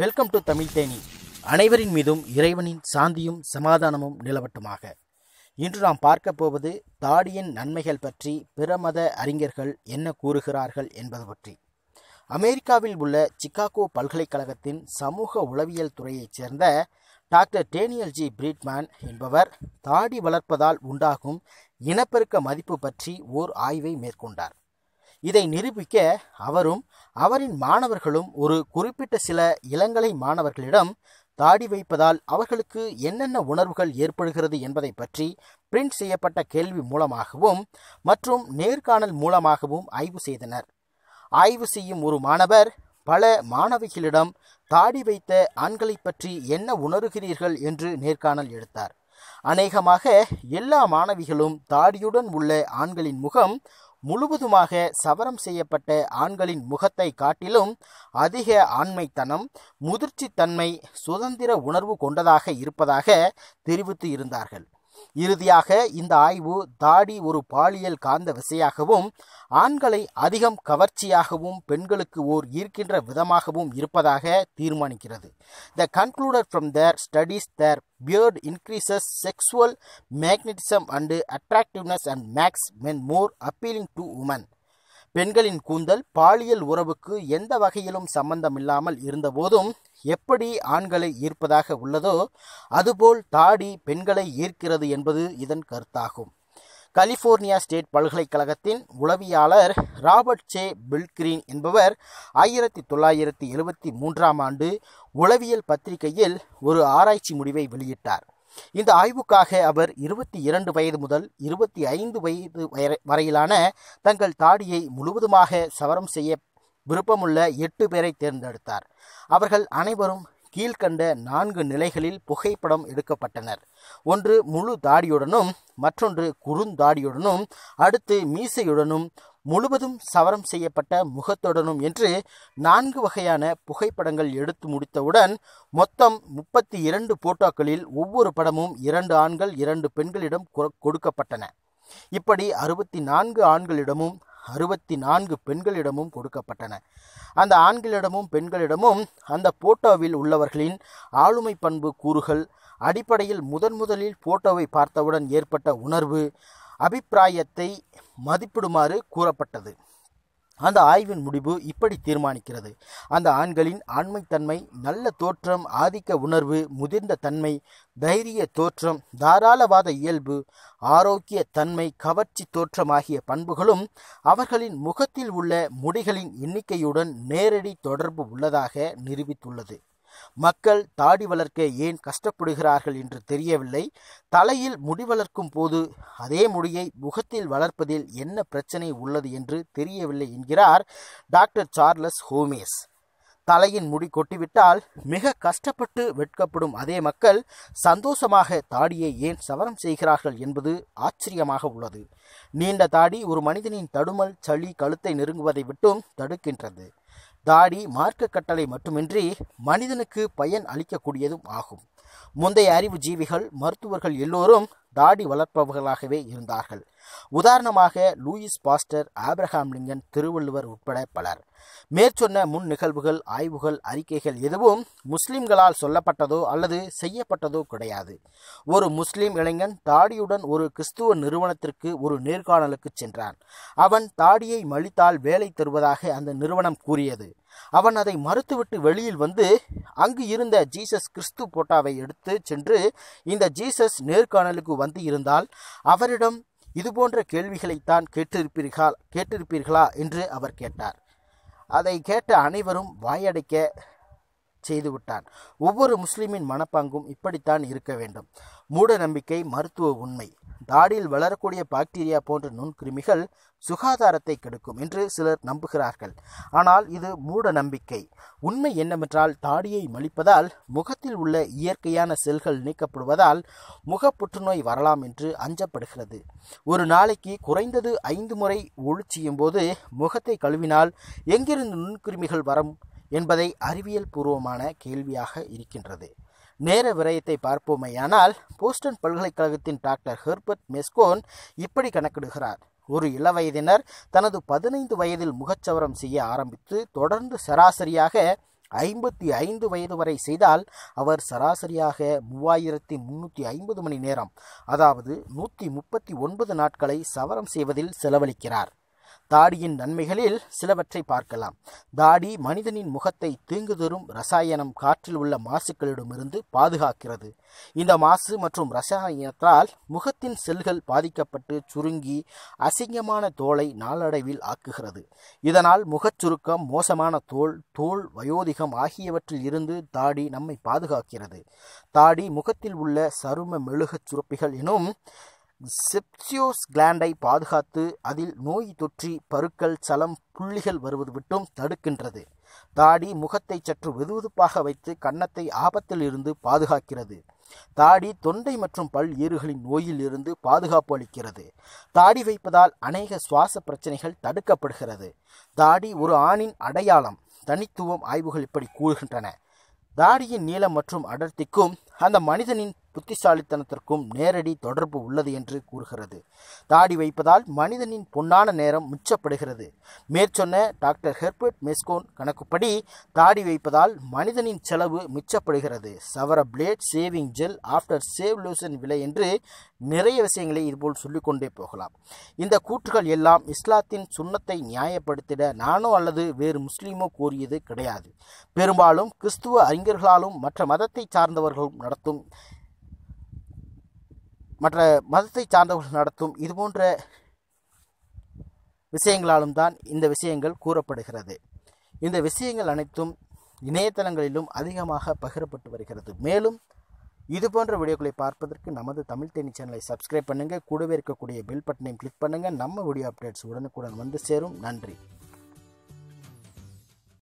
welcome to Tamil Theni அனைவரின் மீதும் இறைவனின் சாந்தியும் சமாதானமும் நிலவட்டுமாக இன்று நாம் பார்க்க போவது தாடியின் நன்மைகள் பற்றி பிறமத அறிஞர்கள் என்ன கூறுகிறார்கள் என்பது பற்றி அமெரிக்காவில் உள்ள சிக்காகோ பல்கலைக்கழகத்தின் சமூக உளவியல் துறையைச் சேர்ந்த டாக்டர் டேனியல் ஜி பிரீட்மேன் என்பவர் தாடி வளர்ப்பதால் உண்டாகும் இனப்பெருக்க மதிப்பு பற்றி ஓர் ஆய்வை மேற்கொண்டார் இதை நிரூபிக்க அவரும் அவரின் மாணவர்களும் ஒரு குறிப்பிட்ட சில இளங்கலை மாணவர்களிடம் தாடி வைப்பதால் அவர்களுக்கு என்னென்ன உணர்வுகள் ஏற்படுகிறது என்பதை பற்றி பிரிண்ட் செய்யப்பட்ட கேள்வி மூலமாகவும் மற்றும் நேர்காணல் மூலமாகவும் ஆய்வு செய்தனர் ஆய்வு செய்யும் ஒரு மாணவர் பல மாணவிகளிடம் தாடி வைத்த ஆண்களை பற்றி என்ன உணர்கிறீர்கள் என்று நேர்காணல் எடுத்தார் அநேகமாக எல்லா மாணவிகளும் தாடியுடன் உள்ள ஆண்களின் முகம் முழுவதுமாக சவரம் செய்யப்பட்ட ஆண்களின் முகத்தை காட்டிலும் அதிக ஆண்மைத்தனம் முதிர்ச்சித்தன்மை சுதந்திர உணர்வு கொண்டதாக இருப்பதாக தெரிவித்து இருந்தார்கள் இறுதியாக இந்த ஆய்வு தாடி ஒரு பாலியல் காந்த விசையாகவும் ஆண்களை அதிகம் கவர்ச்சியாகவும் பெண்களுக்கு ஓர் ஈர்க்கின்ற விதமாகவும் இருப்பதாக தீர்மானிக்கிறது the concluded from their studies that beard increases sexual magnetism and attractiveness and makes men more appealing to women பெண்களின் கூந்தல் பாலியல் உறவுக்கு எந்த வகையிலும் சம்பந்தமில்லாமல் இருந்தபோதும் எப்படி ஆண்களை ஈர்ப்பதாக உள்ளதோ அதுபோல் தாடி பெண்களை ஈர்க்கிறது என்பது இதன் கருத்தாகும் கலிபோர்னியா ஸ்டேட் பல்கலைக்கழகத்தின் உளவியாளர் ராபர்ட் சே பில்கிரீன் என்பவர் ஆயிரத்தி தொள்ளாயிரத்தி எழுபத்தி மூன்றாம் ஆண்டு உளவியல் பத்திரிகையில் ஒரு ஆராய்ச்சி முடிவை வெளியிட்டார் இந்த ஆய்வுக்காக அவர் இருபத்தி இரண்டு வயது முதல் இருபத்தி ஐந்து வயது வரையிலான தங்கள் தாடியை முழுவதுமாக சவரம் செய்ய விருப்பமுள்ள எட்டு பேரை தேர்ந்தெடுத்தார் அவர்கள் அனைவரும் கீழ்கண்ட நான்கு நிலைகளில் புகைப்படம் எடுக்கப்பட்டனர் ஒன்று முழு தாடியுடனும் மற்றொன்று குறுந்தாடியுடனும் அடுத்து மீசையுடனும் முழுவதும் சவரம் செய்யப்பட்ட முகத்துடனும் என்று நான்கு வகையான புகைப்படங்கள் எடுத்து முடித்தவுடன் மொத்தம் முப்பத்தி இரண்டு போட்டோக்களில் ஒவ்வொரு படமும் இரண்டு ஆண்கள் இரண்டு பெண்களிடம் கொடுக்கப்பட்டன இப்படி அறுபத்தி நான்கு ஆண்களிடமும் அறுபத்தி நான்கு பெண்களிடமும் கொடுக்கப்பட்டன அந்த ஆண்களிடமும் பெண்களிடமும் அந்த போட்டோவில் உள்ளவர்களின் ஆளுமை பண்பு கூறுகள் அடிப்படையில் முதன் முதலில் போட்டோவை பார்த்தவுடன் ஏற்பட்ட உணர்வு அபிப்பிராயத்தை மதிப்பிடுமாறு கூறப்பட்டது அந்த ஆய்வின் முடிவு இப்படி தீர்மானிக்கிறது அந்த ஆண்களின் ஆண்மைத்தன்மை நல்ல தோற்றம் ஆதிக்க உணர்வு முதிர்ந்த தன்மை தைரிய தோற்றம் தாராளவாத இயல்பு ஆரோக்கிய தன்மை கவர்ச்சி தோற்றம் ஆகிய பண்புகளும் அவர்களின் முகத்தில் உள்ள முடிகளின் எண்ணிக்கையுடன் நேரடி தொடர்பு உள்ளதாக நிரூபித்துள்ளது மக்கள் தாடி வளர்க்க ஏன் கஷ்டப்படுகிறார்கள் என்று தெரியவில்லை தலையில் முடி வளர்க்கும் போது அதே முடியை முகத்தில் வளர்ப்பதில் என்ன பிரச்சனை உள்ளது என்று தெரியவில்லை என்கிறார் டாக்டர் சார்லஸ் ஹோமேஸ் தலையின் முடி கொட்டிவிட்டால் மிக கஷ்டப்பட்டு வெட்கப்படும் அதே மக்கள் சந்தோஷமாக தாடியை ஏன் சவரம் செய்கிறார்கள் என்பது ஆச்சரியமாக உள்ளது நீண்ட தாடி ஒரு மனிதனின் தடுமல் சளி கழுத்தை நெருங்குவதை விட்டும் தடுக்கின்றது தாடி மார்க்க கட்டளை மட்டுமின்றி மனிதனுக்கு பயன் அளிக்கக்கூடியதும் ஆகும் முந்தைய அறிவு ஜீவிகள் மருத்துவர்கள் எல்லோரும் தாடி வளர்ப்பவர்களாகவே இருந்தார்கள் உதாரணமாக Louis Pasteur Abraham Lincoln Thiruvalluvar உட்பட பலர் மேற்சொன்ன முன் நிகழ்வுகள் ஆய்வுகள் அறிக்கைகள் எதுவும் முஸ்லிம்களால் சொல்லப்பட்டதோ அல்லது செய்யப்பட்டதோ கிடையாது ஒரு முஸ்லிம் இளைஞன் தாடியுடன் ஒரு கிறிஸ்துவ நிறுவனத்திற்கு ஒரு நேர்காணலுக்கு சென்றான் அவன் தாடியை மலித்தால் வேலை தருவதாக அந்த நிறுவனம் கூறியது அவன் அதை மறுத்துவிட்டு வெளியில் வந்து அங்கு இருந்த ஜீசஸ் கிறிஸ்து போட்டாவை எடுத்து சென்று இந்த ஜீசஸ் நேர்காணலுக்கு வந்து இருந்தால் அவரிடம் இதுபோன்ற கேள்விகளைத்தான் கேட்டிருப்பீர்களா கேட்டிருப்பீர்களா என்று அவர் கேட்டார் அதை கேட்ட அனைவரும் வாயடைக்க செய்துவிட்டான் ஒவ்வொரு முஸ்லிமின் மனப்பாங்கும் இப்படித்தான் இருக்க வேண்டும் மூட நம்பிக்கை மருத்துவ உண்மை தாடியில் வளரக்கூடிய பாக்டீரியா போன்ற நுண்கிருமிகள் சுகாதாரத்தை கெடுக்கும் என்று சிலர் நம்புகிறார்கள் ஆனால் இது மூட நம்பிக்கை உண்மை என்னவென்றால் தாடியை மலிப்பதால் முகத்தில் உள்ள இயற்கையான செல்கள் நீக்கப்படுவதால் முக புற்றுநோய் வரலாம் என்று அஞ்சப்படுகிறது ஒரு நாளைக்கு குறைந்தது ஐந்து முறை ஒளிச்சியும் போது முகத்தை கழுவினால் எங்கிருந்து நுண்கிருமிகள் வரும் என்பதை அறிவியல் பூர்வமான கேள்வியாக இருக்கின்றது நேர விரயத்தை பார்ப்போமேயானால் போஸ்டன் பல்கலைக்கழகத்தின் டாக்டர் ஹெர்பர்ட் மெஸ்கோன் இப்படி கணக்கிடுகிறார் ஒரு இளவயதினர் தனது பதினைந்து வயதில் முகச்சவரம் செய்ய ஆரம்பித்து தொடர்ந்து சராசரியாக ஐம்பத்தி ஐந்து வயது வரை செய்தால் அவர் சராசரியாக மூவாயிரத்தி முன்னூற்றி ஐம்பது மணி நேரம் அதாவது நூற்றி முப்பத்தி ஒன்பது நாட்களை சவரம் செய்வதில் செலவழிக்கிறார் தாடியின் நன்மைகளில் சிலவற்றை பார்க்கலாம் தாடி மனிதனின் முகத்தை தீங்கு தரும் ரசாயனம் காற்றில் உள்ள மாசுக்களிடமிருந்து பாதுகாக்கிறது இந்த மாசு மற்றும் ரசாயனத்தால் முகத்தின் செல்கள் பாதிக்கப்பட்டு சுருங்கி அசிங்கமான தோலை நாளடைவில் ஆக்குகிறது இதனால் முகச்சுருக்கம் மோசமான தோல் தோல் வயோதிகம் ஆகியவற்றில் இருந்து தாடி நம்மை பாதுகாக்கிறது தாடி முகத்தில் உள்ள சரும மெழுகச் சுரப்பிகள் எனும் செப்சியோஸ் கிளாண்டை பாதுகாத்து அதில் நோய் தொற்றி பருக்கள் சலம் புள்ளிகள் வருவது விட்டும் தடுக்கின்றது தாடி முகத்தை சற்று வெதுவெதுப்பாக வைத்து கன்னத்தை ஆபத்தில் இருந்து பாதுகாக்கிறது தாடி தொண்டை மற்றும் பல் ஈறுகளின் நோயில் இருந்து பாதுகாப்பு அளிக்கிறது தாடி வைப்பதால் அநேக சுவாச பிரச்சனைகள் தடுக்கப்படுகிறது தாடி ஒரு ஆணின் அடையாளம் தனித்துவம் ஆய்வுகள் இப்படி கூறுகின்றன தாடியின் நீளம் மற்றும் அடர்த்திக்கும் அந்த மனிதனின் புத்திசாலித்தனத்திற்கும் நேரடி தொடர்பு உள்ளது என்று கூறுகிறது தாடி வைப்பதால் மனிதனின் பொன்னான நேரம் மிச்சப்படுகிறது மேற்சொன்ன டாக்டர் ஹெர்பர்ட் மெஸ்கோன் கணக்குப்படி தாடி வைப்பதால் மனிதனின் செலவு மிச்சப்படுகிறது சவர blade shaving gel after shave lotion விலை என்று நிறைய விஷயங்களை இதுபோல் சொல்லிக்கொண்டே போகலாம் இந்த கூற்றுகள் எல்லாம் இஸ்லாத்தின் சுண்ணத்தை நியாயப்படுத்திட நானோ அல்லது வேறு முஸ்லீமோ கூறியது கிடையாது பெரும்பாலும் கிறிஸ்துவ அறிஞர்களாலும் மற்ற மதத்தை சார்ந்தவர்களும் நடத்தும் மற்ற மதத்தை சார்ந்தவர்கள் நடத்தும் இதுபோன்ற விஷயங்களாலும் தான் இந்த விஷயங்கள் கூறப்படுகிறது இந்த விஷயங்கள் அனைத்தும் இணையதளங்களிலும் அதிகமாக பகிரப்பட்டு வருகிறது மேலும் இது போன்ற வீடியோக்களை பார்ப்பதற்கு நமது தமிழ் தேனி சேனலை சப்ஸ்கிரைப் பண்ணுங்கள் கூடவே இருக்கக்கூடிய பெல் பட்டனையும் கிளிக் பண்ணுங்கள் நம்ம வீடியோ அப்டேட்ஸ் உடனுக்குடன் வந்து சேரும் நன்றி